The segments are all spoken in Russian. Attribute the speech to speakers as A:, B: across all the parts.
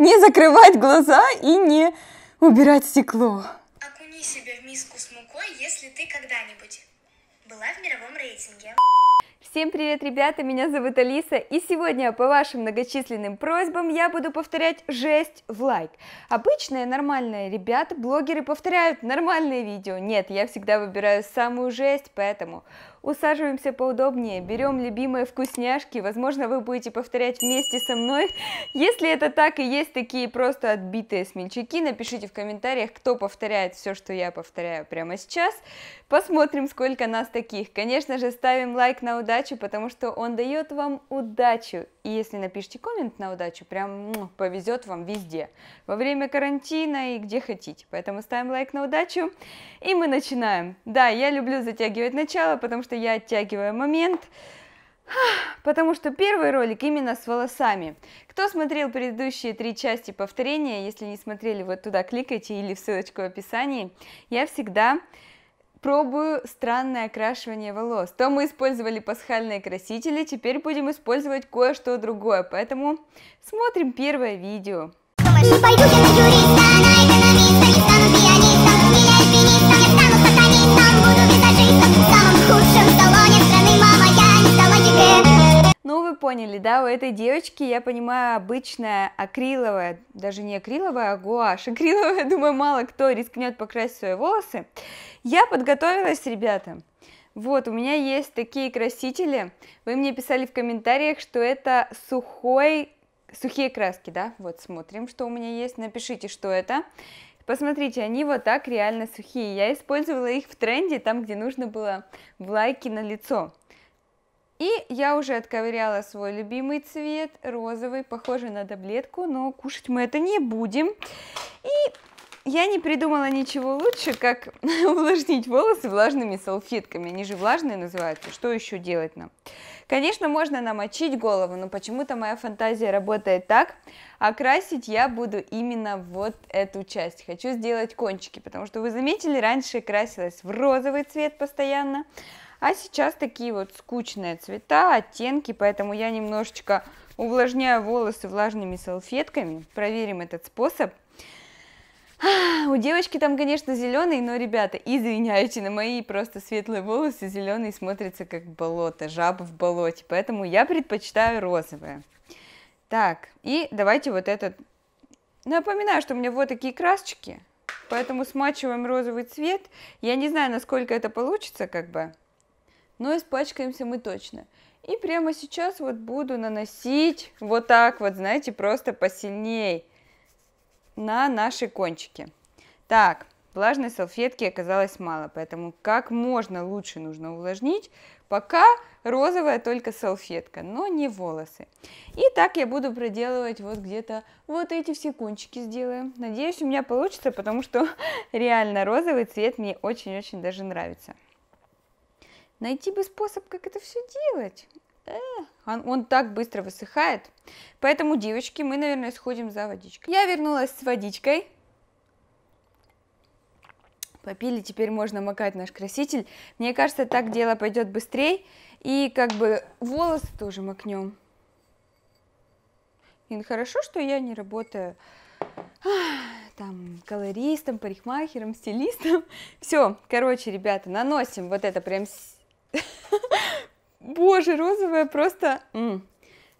A: Не закрывать глаза и не убирать стекло. Окуни себя в миску с мукой, если ты когда-нибудь была в мировом рейтинге. Всем привет, ребята, меня зовут Алиса, и сегодня по вашим многочисленным просьбам я буду повторять жесть в лайк. Обычные нормальные ребята, блогеры повторяют нормальные видео, нет, я всегда выбираю самую жесть, поэтому усаживаемся поудобнее, берем любимые вкусняшки, возможно, вы будете повторять вместе со мной. Если это так и есть такие просто отбитые смельчаки, напишите в комментариях, кто повторяет все, что я повторяю прямо сейчас. Посмотрим, сколько нас таких. Конечно же, ставим лайк на удачу удачу, потому что он дает вам удачу. И если напишите коммент на удачу, прям ну, повезет вам везде. Во время карантина и где хотите. Поэтому ставим лайк на удачу. И мы начинаем. Да, я люблю затягивать начало, потому что я оттягиваю момент. Потому что первый ролик именно с волосами. Кто смотрел предыдущие три части повторения, если не смотрели, вот туда кликайте или в ссылочку в описании. Я всегда Пробую странное окрашивание волос. То мы использовали пасхальные красители, теперь будем использовать кое-что другое, поэтому смотрим первое видео. А ну вы поняли, да, у этой девочки, я понимаю, обычная акриловая, даже не акриловая, а гуашь, акриловая, думаю, мало кто рискнет покрасить свои волосы. Я подготовилась, ребята. Вот, у меня есть такие красители. Вы мне писали в комментариях, что это сухой, сухие краски, да? Вот, смотрим, что у меня есть. Напишите, что это. Посмотрите, они вот так реально сухие. Я использовала их в тренде, там, где нужно было в лайке на лицо. И я уже отковыряла свой любимый цвет, розовый, похожий на таблетку, но кушать мы это не будем. И я не придумала ничего лучше, как увлажнить волосы влажными салфетками. Они же влажные называются. Что еще делать нам? Конечно, можно намочить голову, но почему-то моя фантазия работает так. А красить я буду именно вот эту часть. Хочу сделать кончики, потому что вы заметили, раньше красилась в розовый цвет постоянно. А сейчас такие вот скучные цвета, оттенки, поэтому я немножечко увлажняю волосы влажными салфетками. Проверим этот способ. А, у девочки там, конечно, зеленый, но, ребята, извиняйте, на мои просто светлые волосы зеленый смотрится как болото, жаба в болоте, поэтому я предпочитаю розовое. Так, и давайте вот этот... Напоминаю, что у меня вот такие красочки, поэтому смачиваем розовый цвет. Я не знаю, насколько это получится, как бы, но испачкаемся мы точно. И прямо сейчас вот буду наносить вот так вот, знаете, просто посильней на наши кончики. Так, влажной салфетки оказалось мало, поэтому как можно лучше нужно увлажнить, пока розовая только салфетка, но не волосы. И так я буду проделывать вот где-то вот эти все кончики сделаем. Надеюсь, у меня получится, потому что реально розовый цвет мне очень-очень даже нравится. Найти бы способ, как это все делать. Он, он так быстро высыхает. Поэтому, девочки, мы, наверное, сходим за водичкой. Я вернулась с водичкой. Попили, теперь можно макать наш краситель. Мне кажется, так дело пойдет быстрее. И как бы волосы тоже макнем. И хорошо, что я не работаю там колористом, парикмахером, стилистом. Все, короче, ребята, наносим вот это прям Боже, розовое просто... М.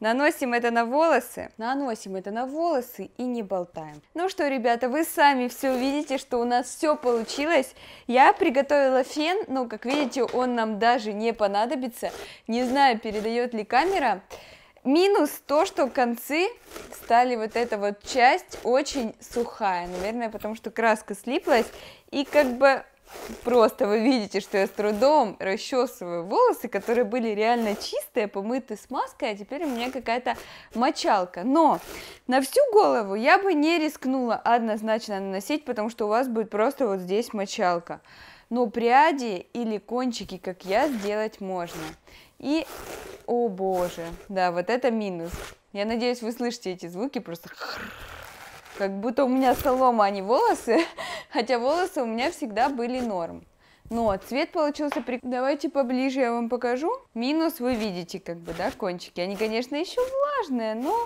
A: Наносим это на волосы, наносим это на волосы и не болтаем. Ну что, ребята, вы сами все увидите, что у нас все получилось. Я приготовила фен, но, как видите, он нам даже не понадобится. Не знаю, передает ли камера. Минус то, что концы стали вот эта вот часть очень сухая, наверное, потому что краска слиплась, и как бы Просто вы видите, что я с трудом расчесываю волосы, которые были реально чистые, помыты с маской, а теперь у меня какая-то мочалка. Но на всю голову я бы не рискнула однозначно наносить, потому что у вас будет просто вот здесь мочалка. Но пряди или кончики, как я, сделать можно. И, о боже, да, вот это минус. Я надеюсь, вы слышите эти звуки, просто как будто у меня солома, а не волосы, хотя волосы у меня всегда были норм. Но ну цвет получился прик... Давайте поближе я вам покажу. Минус вы видите, как бы, да, кончики. Они, конечно, еще влажные, но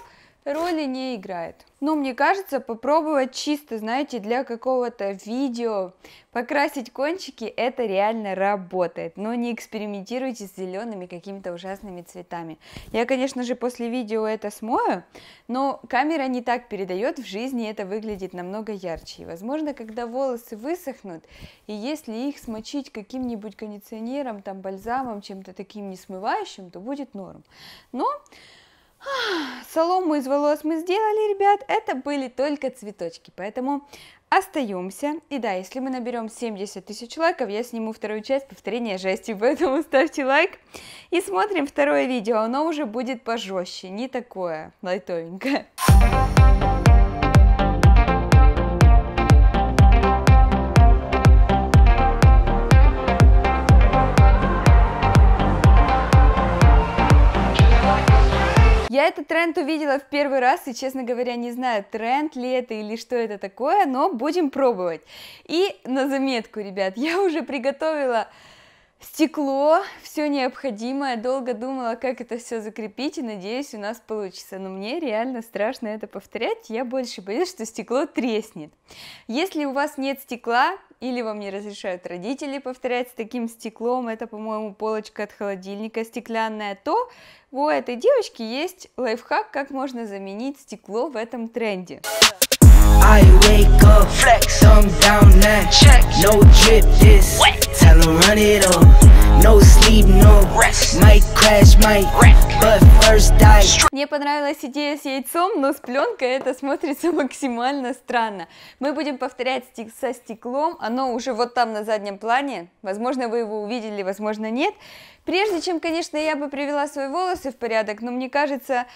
A: роли не играет. Но ну, мне кажется, попробовать чисто, знаете, для какого-то видео покрасить кончики, это реально работает. Но не экспериментируйте с зелеными какими-то ужасными цветами. Я, конечно же, после видео это смою, но камера не так передает, в жизни это выглядит намного ярче. И, возможно, когда волосы высохнут, и если их смочить каким-нибудь кондиционером, там, бальзамом, чем-то таким несмывающим, то будет норм. Но Солому из волос мы сделали, ребят, это были только цветочки, поэтому остаемся. И да, если мы наберем 70 тысяч лайков, я сниму вторую часть повторения жести, поэтому ставьте лайк. И смотрим второе видео, оно уже будет пожестче, не такое лайтовенькое. этот тренд увидела в первый раз и, честно говоря, не знаю, тренд ли это или что это такое, но будем пробовать. И на заметку, ребят, я уже приготовила стекло, все необходимое. Долго думала, как это все закрепить, и надеюсь, у нас получится. Но мне реально страшно это повторять, я больше боюсь, что стекло треснет. Если у вас нет стекла, или вам не разрешают родители повторять с таким стеклом, это, по-моему, полочка от холодильника стеклянная, то у этой девочки есть лайфхак, как можно заменить стекло в этом тренде. I wake up, flex, down, check, no drip, this, tell run it up. Мне понравилась идея с яйцом, но с пленкой это смотрится максимально странно. Мы будем повторять стик со стеклом, оно уже вот там на заднем плане. Возможно, вы его увидели, возможно, нет. Прежде чем, конечно, я бы привела свои волосы в порядок, но мне кажется,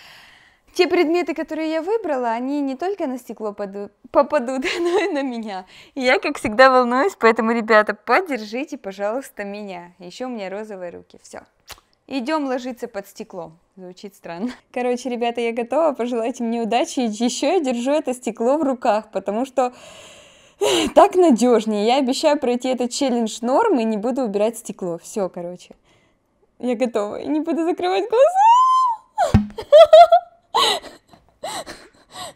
A: те предметы, которые я выбрала, они не только на стекло падут, попадут, но и на меня. я, как всегда, волнуюсь, поэтому, ребята, поддержите, пожалуйста, меня. Еще у меня розовые руки. Все. Идем ложиться под стекло. Звучит странно. Короче, ребята, я готова. Пожелайте мне удачи. Еще я держу это стекло в руках, потому что э, так надежнее. Я обещаю пройти этот челлендж норм и не буду убирать стекло. Все, короче. Я готова. И не буду закрывать глаза.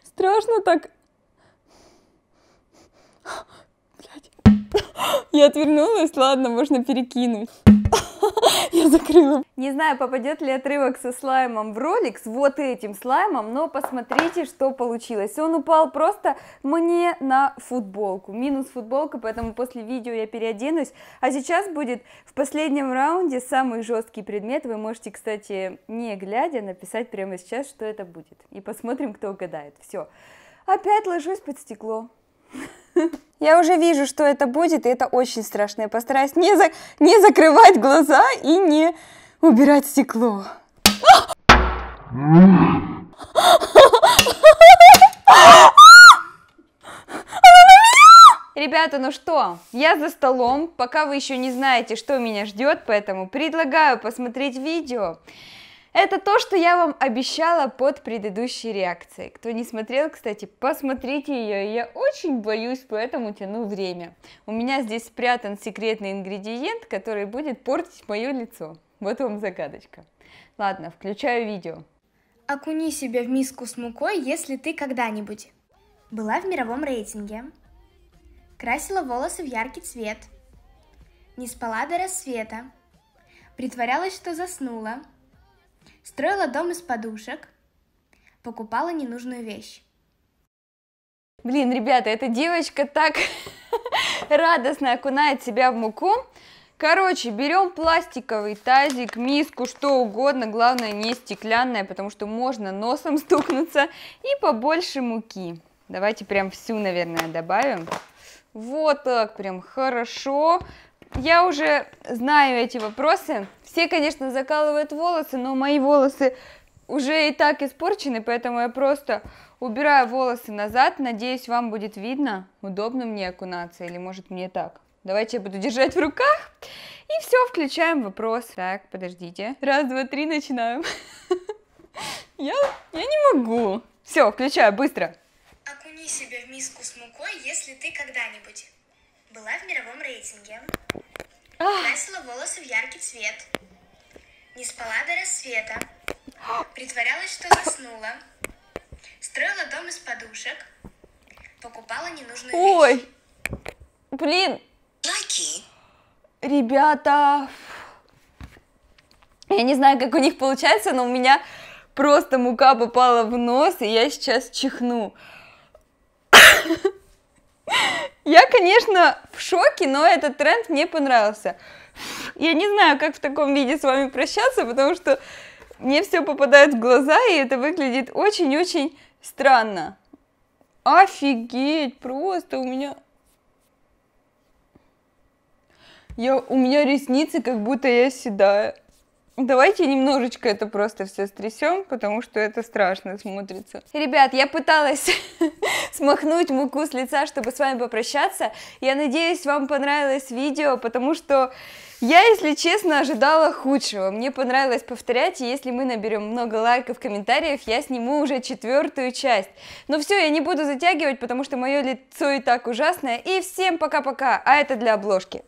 A: Страшно так. Я отвернулась, ладно, можно перекинуть. Я закрыла. Не знаю, попадет ли отрывок со слаймом в ролик, с вот этим слаймом, но посмотрите, что получилось. Он упал просто мне на футболку. Минус футболка, поэтому после видео я переоденусь. А сейчас будет в последнем раунде самый жесткий предмет. Вы можете, кстати, не глядя, написать прямо сейчас, что это будет. И посмотрим, кто угадает. Все. Опять ложусь под стекло. Я уже вижу, что это будет, и это очень страшно. Я постараюсь не, за... не закрывать глаза и не убирать стекло. Ребята, ну что, я за столом, пока вы еще не знаете, что меня ждет, поэтому предлагаю посмотреть видео. Это то, что я вам обещала под предыдущей реакцией. Кто не смотрел, кстати, посмотрите ее, я очень боюсь, поэтому тяну время. У меня здесь спрятан секретный ингредиент, который будет портить мое лицо. Вот вам загадочка. Ладно, включаю видео. Окуни себя в миску с мукой, если ты когда-нибудь была в мировом рейтинге, красила волосы в яркий цвет, не спала до рассвета, притворялась, что заснула – Строила дом из подушек, покупала ненужную вещь. Блин, ребята, эта девочка так радостно окунает себя в муку. Короче, берем пластиковый тазик, миску, что угодно, главное не стеклянное, потому что можно носом стукнуться, и побольше муки. Давайте прям всю, наверное, добавим. Вот так, прям хорошо я уже знаю эти вопросы. Все, конечно, закалывают волосы, но мои волосы уже и так испорчены, поэтому я просто убираю волосы назад. Надеюсь, вам будет видно, удобно мне окунаться или может мне так. Давайте я буду держать в руках. И все, включаем вопрос. Так, подождите. Раз, два, три, начинаем. Я, я не могу. Все, включаю, быстро. Окуни себя в миску с мукой, если ты когда-нибудь была в мировом рейтинге. Красила волосы в яркий цвет. Не спала до рассвета. Притворялась, что заснула. Строила дом из подушек. Покупала ненужную Ой. вещь. блин. Лаки. Ребята, я не знаю, как у них получается, но у меня просто мука попала в нос, и я сейчас чихну. Я, конечно, в шоке, но этот тренд мне понравился. Я не знаю, как в таком виде с вами прощаться, потому что мне все попадает в глаза, и это выглядит очень-очень странно. Офигеть, просто у меня... Я, у меня ресницы, как будто я седая. Давайте немножечко это просто все стрясем, потому что это страшно смотрится. Ребят, я пыталась смахнуть муку с лица, чтобы с вами попрощаться. Я надеюсь, вам понравилось видео, потому что я, если честно, ожидала худшего. Мне понравилось повторять, и если мы наберем много лайков, комментариев, я сниму уже четвертую часть. Но все, я не буду затягивать, потому что мое лицо и так ужасное. И всем пока-пока, а это для обложки.